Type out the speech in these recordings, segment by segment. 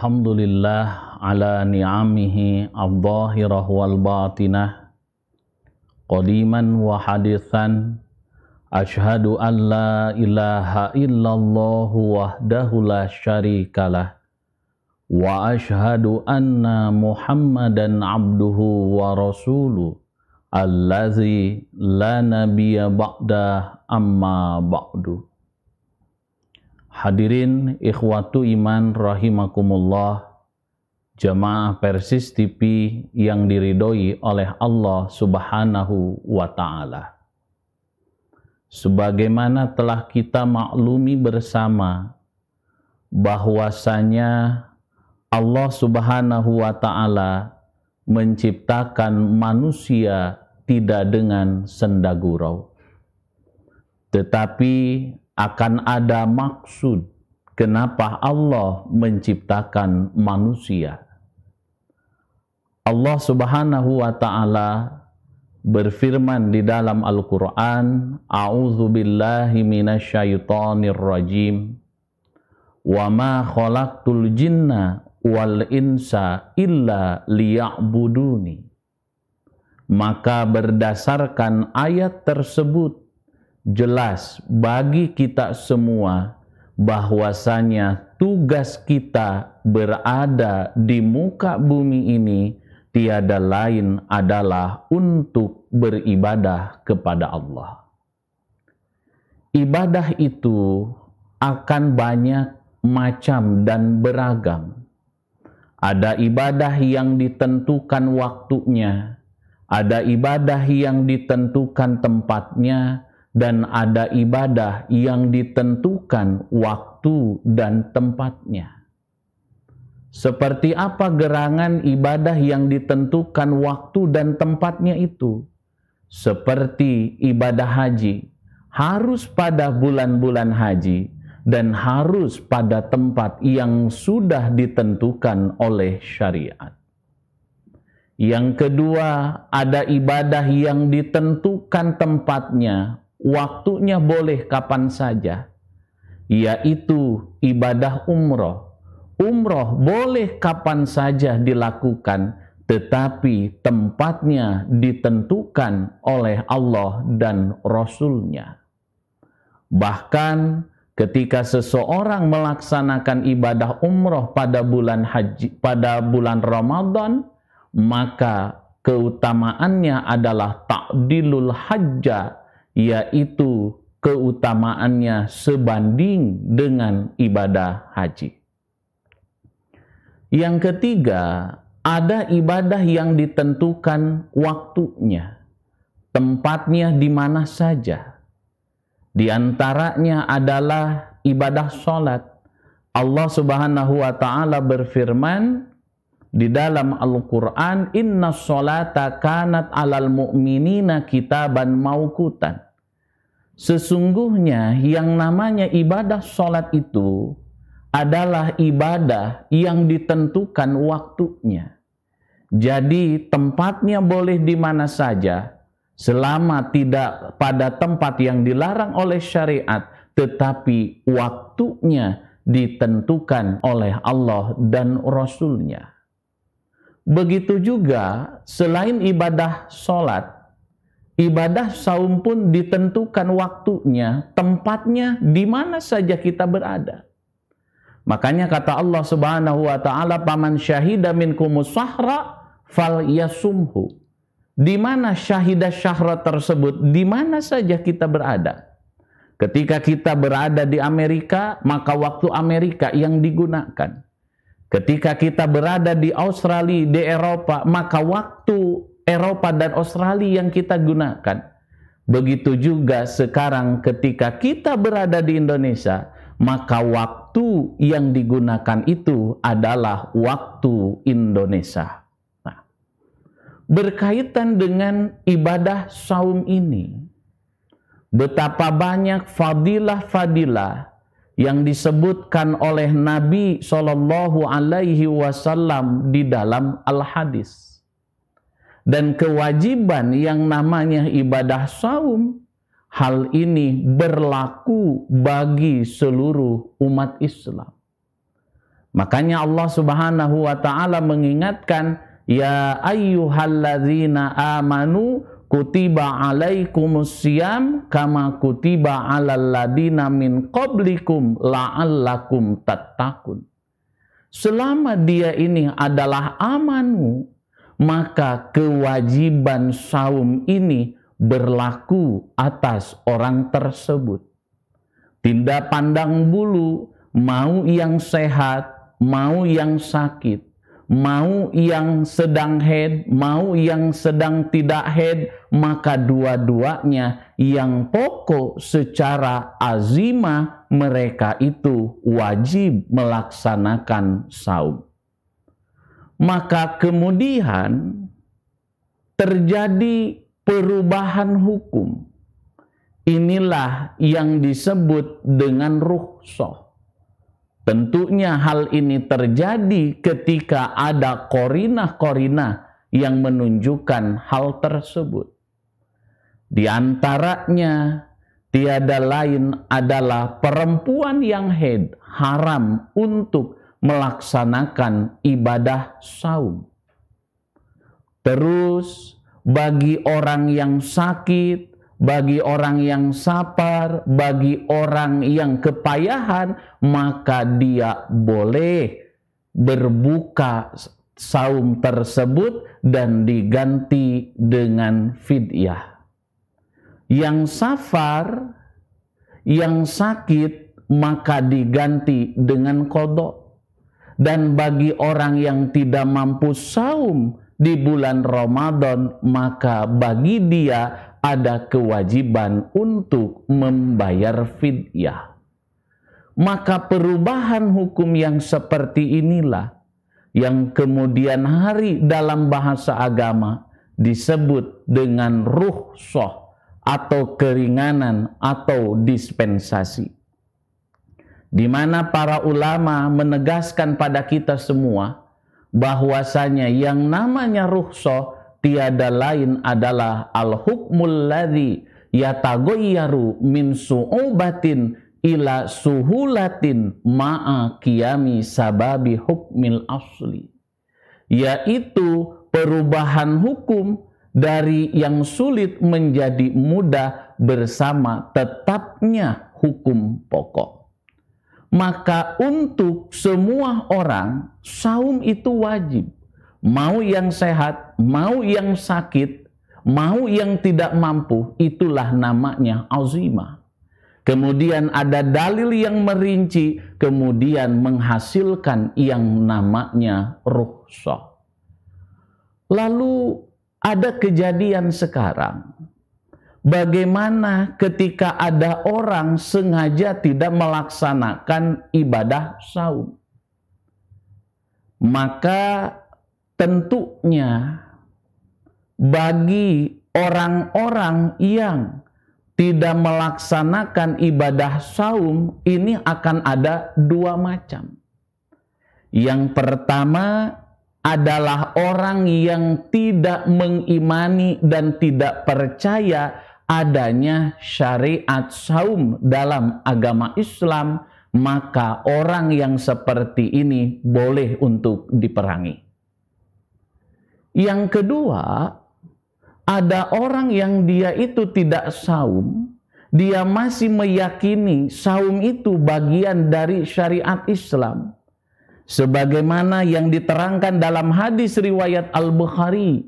Alhamdulillah ala ni'amihi al-zahirah wal-batinah Qadiman wa hadithan Ashhadu an la ilaha illallah wahdahu la syarikalah Wa ashhadu anna muhammadan abduhu wa rasuluh Allazi la nabiyya ba'dah amma ba'du Hadirin ikhwatu iman rahimakumullah jamaah Persis TV yang diridoi oleh Allah Subhanahu wa taala. Sebagaimana telah kita maklumi bersama bahwasanya Allah Subhanahu wa taala menciptakan manusia tidak dengan sendagurau, tetapi akan ada maksud kenapa Allah menciptakan manusia. Allah Subhanahu wa taala berfirman di dalam Al-Qur'an, "A'udzu billahi minasyaitonir rajim. Wa ma khalaqtul jinna wal insa illa liya'buduni." Maka berdasarkan ayat tersebut jelas bagi kita semua bahwasanya tugas kita berada di muka bumi ini tiada lain adalah untuk beribadah kepada Allah. Ibadah itu akan banyak macam dan beragam. Ada ibadah yang ditentukan waktunya, ada ibadah yang ditentukan tempatnya, dan ada ibadah yang ditentukan waktu dan tempatnya. Seperti apa gerangan ibadah yang ditentukan waktu dan tempatnya itu? Seperti ibadah haji, harus pada bulan-bulan haji dan harus pada tempat yang sudah ditentukan oleh syariat. Yang kedua, ada ibadah yang ditentukan tempatnya waktunya boleh kapan saja, yaitu ibadah umroh. Umroh boleh kapan saja dilakukan, tetapi tempatnya ditentukan oleh Allah dan Rasulnya. Bahkan ketika seseorang melaksanakan ibadah umroh pada bulan haji pada bulan Ramadan maka keutamaannya adalah takdilul hajjah yaitu keutamaannya sebanding dengan ibadah haji. Yang ketiga, ada ibadah yang ditentukan waktunya, tempatnya di mana saja. Di antaranya adalah ibadah sholat. Allah Subhanahu wa taala berfirman di dalam Al-Qur'an, "Inna sholata kanat 'alal mu'minina kitaban maukutan. Sesungguhnya yang namanya ibadah sholat itu adalah ibadah yang ditentukan waktunya. Jadi tempatnya boleh di mana saja selama tidak pada tempat yang dilarang oleh syariat tetapi waktunya ditentukan oleh Allah dan Rasulnya. Begitu juga selain ibadah sholat, Ibadah saum pun ditentukan waktunya, tempatnya, di mana saja kita berada. Makanya kata Allah Subhanahu wa taala, "Paman syahida minkumus sahra fal yasumhu." Di mana syahidah syahra tersebut? Di mana saja kita berada. Ketika kita berada di Amerika, maka waktu Amerika yang digunakan. Ketika kita berada di Australia, di Eropa, maka waktu Eropa dan Australia yang kita gunakan. Begitu juga sekarang ketika kita berada di Indonesia, maka waktu yang digunakan itu adalah waktu Indonesia. Nah, berkaitan dengan ibadah saum ini, betapa banyak fadilah-fadilah yang disebutkan oleh Nabi Shallallahu Alaihi Wasallam di dalam al-hadis dan kewajiban yang namanya ibadah saum hal ini berlaku bagi seluruh umat Islam. Makanya Allah Subhanahu wa taala mengingatkan ya ayyuhalladzina amanu kutiba alaikumus siyam kama kutiba alal ladina min qablikum la'allakum tattaqun. Selama dia ini adalah amanu maka kewajiban saum ini berlaku atas orang tersebut. Tidak pandang bulu, mau yang sehat, mau yang sakit, mau yang sedang head, mau yang sedang tidak head, maka dua-duanya yang pokok secara azimah mereka itu wajib melaksanakan saum maka kemudian terjadi perubahan hukum. Inilah yang disebut dengan rukhsah. Tentunya hal ini terjadi ketika ada korinah-korinah yang menunjukkan hal tersebut. Di antaranya tiada lain adalah perempuan yang head haram untuk melaksanakan ibadah saum. Terus bagi orang yang sakit, bagi orang yang sapar, bagi orang yang kepayahan, maka dia boleh berbuka saum tersebut dan diganti dengan fidyah. Yang safar, yang sakit, maka diganti dengan kodok dan bagi orang yang tidak mampu saum di bulan Ramadan, maka bagi dia ada kewajiban untuk membayar fidyah. Maka perubahan hukum yang seperti inilah yang kemudian hari dalam bahasa agama disebut dengan ruhsoh atau keringanan atau dispensasi di mana para ulama menegaskan pada kita semua bahwasanya yang namanya ruhsah tiada lain adalah al-hukmul ladzi yatagoyyaru min su'ubatin ila suhulatin ma'a qiyami sababi hukmil asli yaitu perubahan hukum dari yang sulit menjadi mudah bersama tetapnya hukum pokok maka untuk semua orang saum itu wajib. Mau yang sehat, mau yang sakit, mau yang tidak mampu, itulah namanya azimah. Kemudian ada dalil yang merinci, kemudian menghasilkan yang namanya rukhsah. Lalu ada kejadian sekarang bagaimana ketika ada orang sengaja tidak melaksanakan ibadah saum. Maka tentunya bagi orang-orang yang tidak melaksanakan ibadah saum ini akan ada dua macam. Yang pertama adalah orang yang tidak mengimani dan tidak percaya adanya syariat saum dalam agama Islam, maka orang yang seperti ini boleh untuk diperangi. Yang kedua, ada orang yang dia itu tidak saum, dia masih meyakini saum itu bagian dari syariat Islam. Sebagaimana yang diterangkan dalam hadis riwayat Al-Bukhari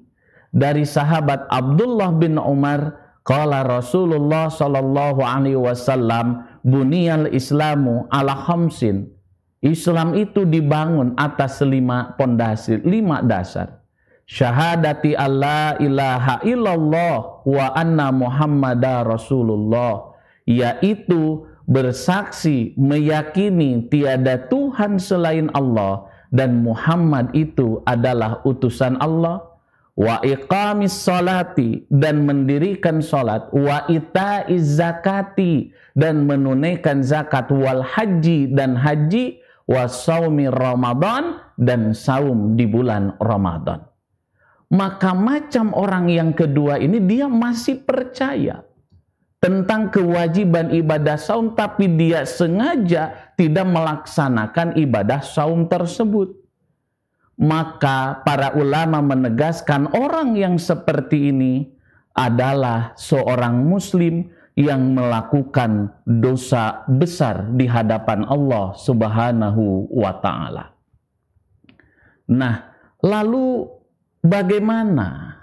dari sahabat Abdullah bin Umar Qala Rasulullah sallallahu alaihi wasallam bunyal islamu ala khamsin. Islam itu dibangun atas lima pondasi, lima dasar. Syahadati alla ilaha illallah wa anna muhammada rasulullah. Yaitu bersaksi, meyakini tiada Tuhan selain Allah dan Muhammad itu adalah utusan Allah wa iqamis salati dan mendirikan salat wa itaiz zakati dan menunaikan zakat wal haji dan haji wa saumi ramadan dan saum di bulan Ramadan maka macam orang yang kedua ini dia masih percaya tentang kewajiban ibadah saum tapi dia sengaja tidak melaksanakan ibadah saum tersebut maka para ulama menegaskan orang yang seperti ini adalah seorang muslim yang melakukan dosa besar di hadapan Allah Subhanahu wa taala. Nah, lalu bagaimana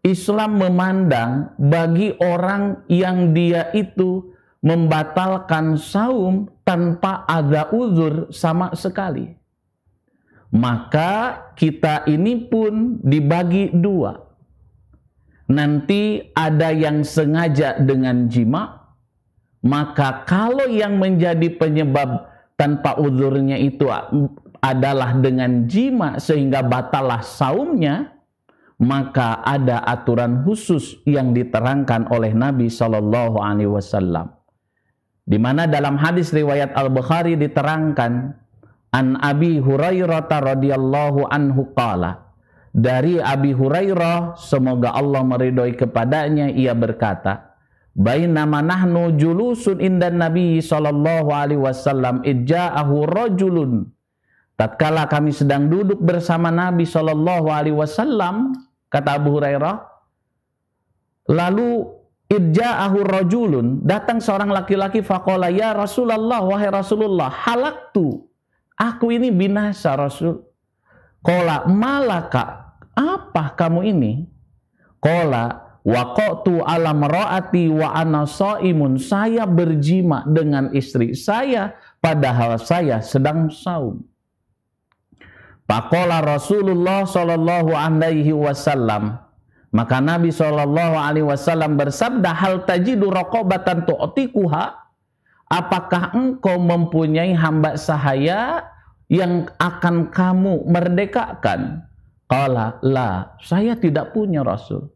Islam memandang bagi orang yang dia itu membatalkan saum tanpa ada uzur sama sekali? maka kita ini pun dibagi dua. Nanti ada yang sengaja dengan jima, maka kalau yang menjadi penyebab tanpa udurnya itu adalah dengan jima sehingga batalah saumnya, maka ada aturan khusus yang diterangkan oleh Nabi Shallallahu Alaihi Wasallam. Di mana dalam hadis riwayat Al Bukhari diterangkan An Abi Hurairah radhiyallahu anhu qala dari Abi Hurairah semoga Allah meridhoi kepadanya ia berkata Bainama nahnu julusun indan Nabi sallallahu alaihi wasallam idja'ahu rajulun tatkala kami sedang duduk bersama Nabi sallallahu alaihi wasallam kata Abu Hurairah lalu idja'ahu rajulun datang seorang laki-laki faqala ya Rasulullah wahai Rasulullah halaktu Aku ini binasa Rasul. Kola malaka, apa kamu ini? Kola wakotu alam roati wa anasoimun. Saya berjima dengan istri saya, padahal saya sedang saum. Pakola Rasulullah Shallallahu Alaihi Wasallam. Maka Nabi Shallallahu Alaihi Wasallam bersabda, hal tajidu rokobatan otikuha apakah engkau mempunyai hamba sahaya yang akan kamu merdekakan? Qala la, saya tidak punya Rasul.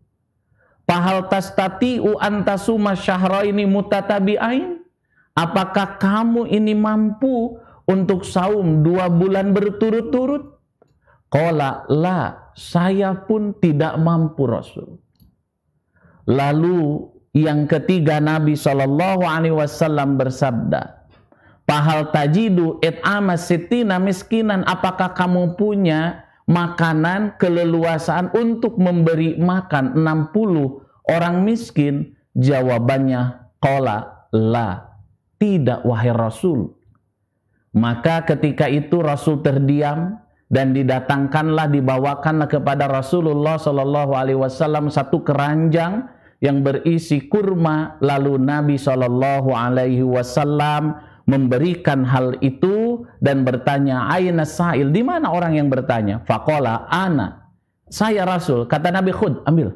Pahal tas tati, u antasuma syahraini mutatabi'ain? Apakah kamu ini mampu untuk saum dua bulan berturut-turut? Qala la, saya pun tidak mampu Rasul. Lalu yang ketiga Nabi Shallallahu Alaihi Wasallam bersabda, Pahal tajidu et sitina miskinan. Apakah kamu punya makanan keleluasaan untuk memberi makan 60 orang miskin? Jawabannya kola la. Tidak wahai Rasul. Maka ketika itu Rasul terdiam dan didatangkanlah dibawakanlah kepada Rasulullah Shallallahu Alaihi Wasallam satu keranjang yang berisi kurma lalu Nabi Shallallahu alaihi wasallam memberikan hal itu dan bertanya aina sa'il di mana orang yang bertanya Fakola ana saya rasul kata Nabi khud ambil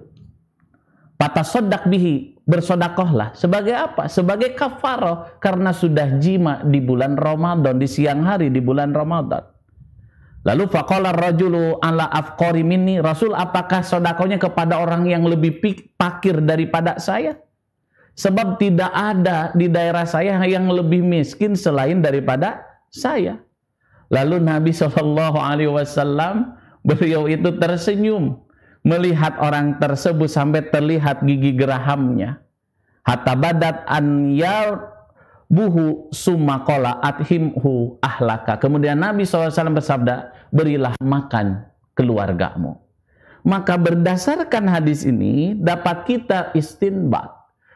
sodak bihi bersodakohlah sebagai apa sebagai kafaroh karena sudah jima di bulan Ramadan di siang hari di bulan Ramadan Lalu faqala rajulu ala afqari minni. Rasul apakah sodakonya kepada orang yang lebih pakir daripada saya? Sebab tidak ada di daerah saya yang lebih miskin selain daripada saya. Lalu Nabi Shallallahu Alaihi Wasallam beliau itu tersenyum melihat orang tersebut sampai terlihat gigi gerahamnya. Hatta badat an yar buhu summa kola adhimhu ahlaka. Kemudian Nabi SAW bersabda, berilah makan keluargamu. Maka berdasarkan hadis ini dapat kita istinbat.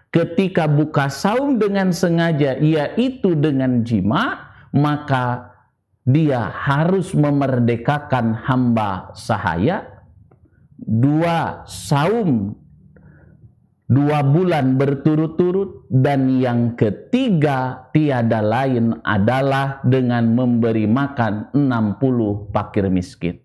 Ketika buka saum dengan sengaja, yaitu dengan jima, maka dia harus memerdekakan hamba sahaya. Dua, saum dua bulan berturut-turut dan yang ketiga tiada lain adalah dengan memberi makan 60 pakir miskin.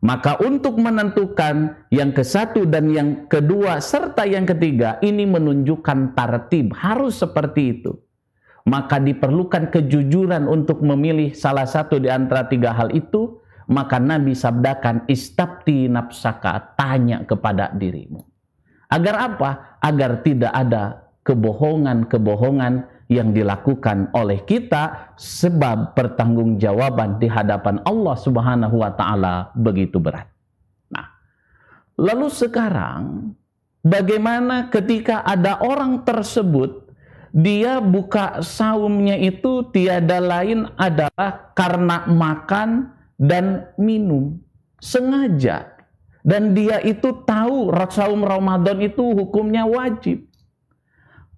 Maka untuk menentukan yang ke satu dan yang kedua serta yang ketiga ini menunjukkan tartib harus seperti itu. Maka diperlukan kejujuran untuk memilih salah satu di antara tiga hal itu. Maka Nabi sabdakan istabti nafsaka tanya kepada dirimu. Agar apa? Agar tidak ada kebohongan-kebohongan yang dilakukan oleh kita sebab pertanggungjawaban di hadapan Allah Subhanahu wa taala begitu berat. Nah, lalu sekarang bagaimana ketika ada orang tersebut dia buka saumnya itu tiada lain adalah karena makan dan minum sengaja dan dia itu tahu raksaum Ramadan itu hukumnya wajib.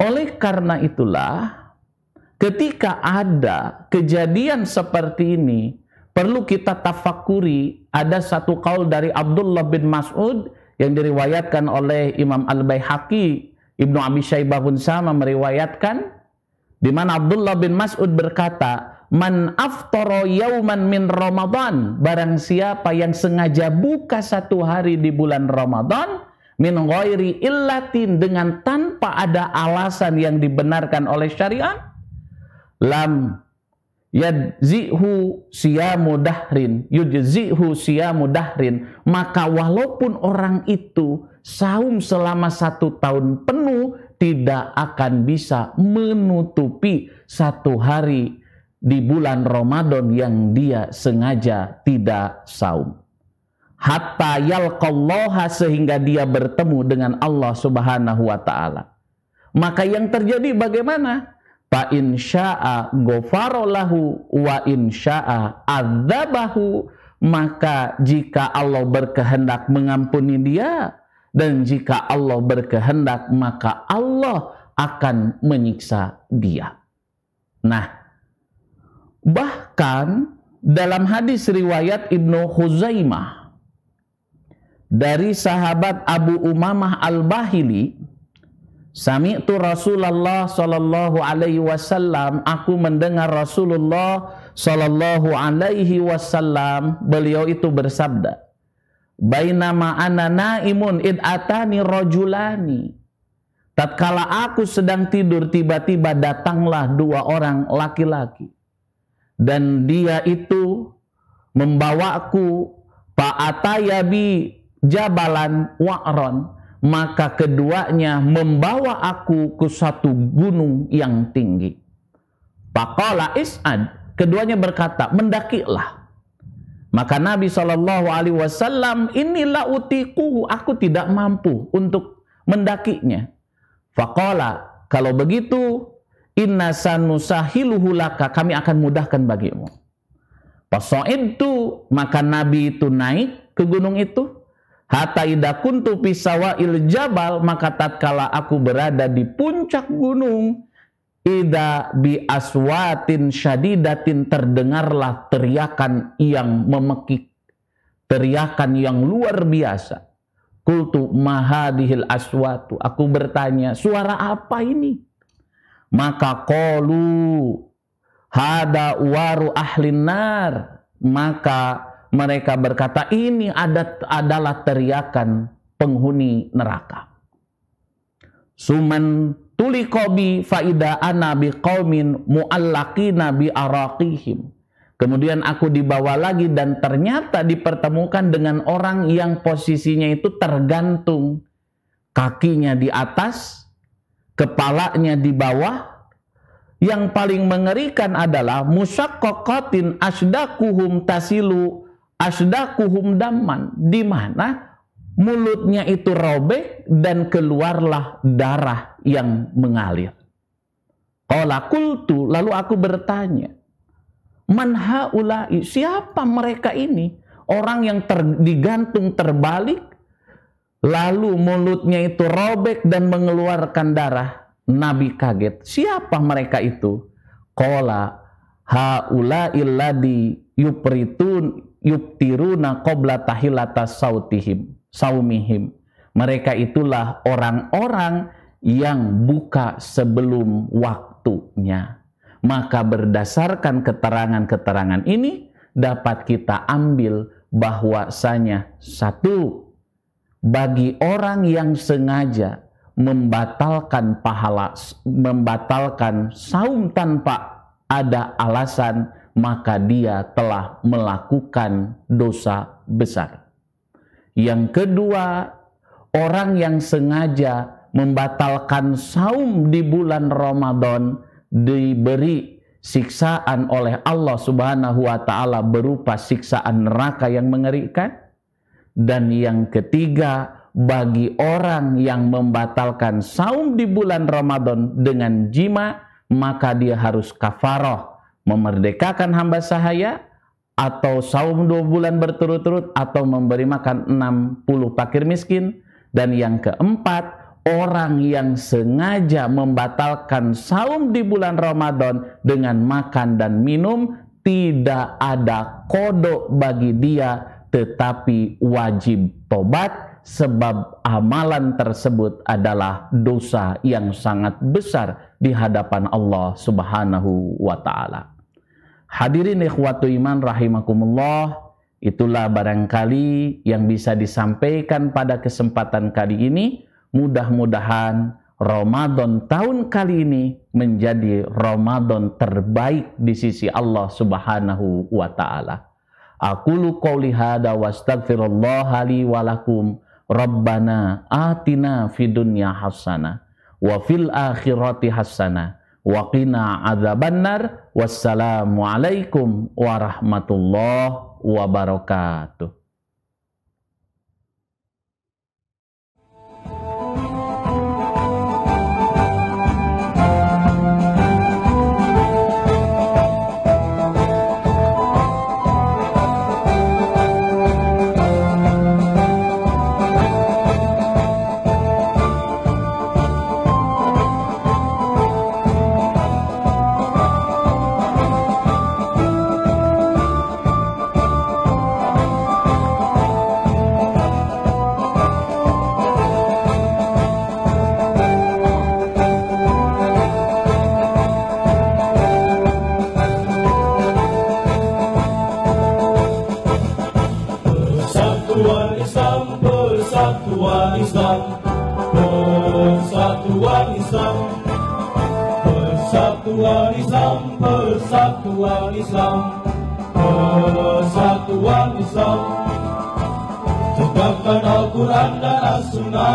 Oleh karena itulah ketika ada kejadian seperti ini perlu kita tafakuri ada satu kaul dari Abdullah bin Mas'ud yang diriwayatkan oleh Imam Al-Baihaqi Ibnu Abi Syaibah pun sama meriwayatkan di mana Abdullah bin Mas'ud berkata Man aftoro yauman min Ramadan. Barang siapa yang sengaja buka satu hari di bulan Ramadan. Min ghairi illatin. Dengan tanpa ada alasan yang dibenarkan oleh syariat. Lam yadzihu siyamu dahrin. yudzihu siyamu dahrin. Maka walaupun orang itu saum selama satu tahun penuh. Tidak akan bisa menutupi satu hari di bulan Ramadan yang dia sengaja tidak saum. Hatta yalqallaha sehingga dia bertemu dengan Allah subhanahu wa ta'ala. Maka yang terjadi bagaimana? Fa insya'a gofarolahu wa insya'a adzabahu. Maka jika Allah berkehendak mengampuni dia, dan jika Allah berkehendak maka Allah akan menyiksa dia. Nah, Bahkan dalam hadis riwayat Ibnu Huzaimah dari sahabat Abu Umamah Al-Bahili, Sami'tu Rasulullah sallallahu alaihi wasallam, aku mendengar Rasulullah sallallahu alaihi wasallam beliau itu bersabda, "Bainama ana naimun id atani rajulani." Tatkala aku sedang tidur tiba-tiba datanglah dua orang laki-laki dan dia itu membawaku fa'atayabi jabalan wa'ron maka keduanya membawa aku ke satu gunung yang tinggi. Pakola is'ad, keduanya berkata, mendakilah. Maka Nabi Shallallahu Alaihi Wasallam inilah utiku, aku tidak mampu untuk mendakinya. Fakola, kalau begitu Inna sanusahiluhu laka, kami akan mudahkan bagimu. Pasoid itu, maka Nabi itu naik ke gunung itu. Hatta ida kuntu pisawa il jabal, maka tatkala aku berada di puncak gunung, ida bi aswatin syadidatin terdengarlah teriakan yang memekik, teriakan yang luar biasa. Kultu mahadihil aswatu. Aku bertanya, suara apa ini? Maka kolu hada waru ahlin nar. Maka mereka berkata ini adat adalah teriakan penghuni neraka. Suman tuli kobi faida anabi kaumin muallaki nabi arakihim. Kemudian aku dibawa lagi dan ternyata dipertemukan dengan orang yang posisinya itu tergantung kakinya di atas kepalanya di bawah. Yang paling mengerikan adalah musakokotin asdakuhum tasilu asdakuhum daman. Di mana mulutnya itu robek dan keluarlah darah yang mengalir. Qala kultu lalu aku bertanya, manha ulai? siapa mereka ini? Orang yang ter, digantung terbalik Lalu mulutnya itu robek dan mengeluarkan darah. Nabi kaget. Siapa mereka itu? Kola haula illadi yupritun yuptiruna qobla tahilata sautihim saumihim. Mereka itulah orang-orang yang buka sebelum waktunya. Maka berdasarkan keterangan-keterangan ini dapat kita ambil bahwasanya satu bagi orang yang sengaja membatalkan pahala membatalkan saum tanpa ada alasan maka dia telah melakukan dosa besar. Yang kedua, orang yang sengaja membatalkan saum di bulan Ramadan diberi siksaan oleh Allah Subhanahu wa taala berupa siksaan neraka yang mengerikan dan yang ketiga, bagi orang yang membatalkan saum di bulan Ramadan dengan jima, maka dia harus kafaroh, memerdekakan hamba sahaya, atau saum dua bulan berturut-turut, atau memberi makan 60 pakir miskin. Dan yang keempat, orang yang sengaja membatalkan saum di bulan Ramadan dengan makan dan minum tidak ada kodok bagi dia tetapi wajib tobat sebab amalan tersebut adalah dosa yang sangat besar di hadapan Allah Subhanahu wa taala. Hadirin ikhwatu iman rahimakumullah, itulah barangkali yang bisa disampaikan pada kesempatan kali ini. Mudah-mudahan Ramadan tahun kali ini menjadi Ramadan terbaik di sisi Allah Subhanahu wa taala. Aqulu qawli hada wa astaghfirullah li walakum Rabbana atina fid dunya hasanah wa fil akhirati hasana wa qina adzabannar. alaikum warahmatullahi wabarakatuh. asma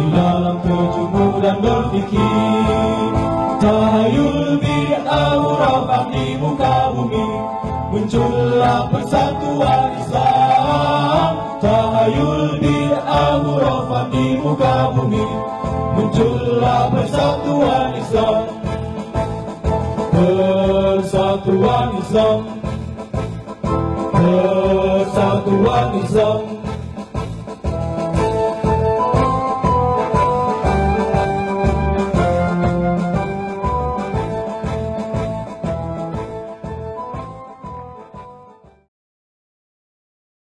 Di dalam tujuhmu dan berpikir Tahayul bid'ah murabah di muka bumi Muncullah persatuan Islam Tahayul bid'ah murabah di muka bumi Muncullah persatuan Islam Persatuan Islam Persatuan Islam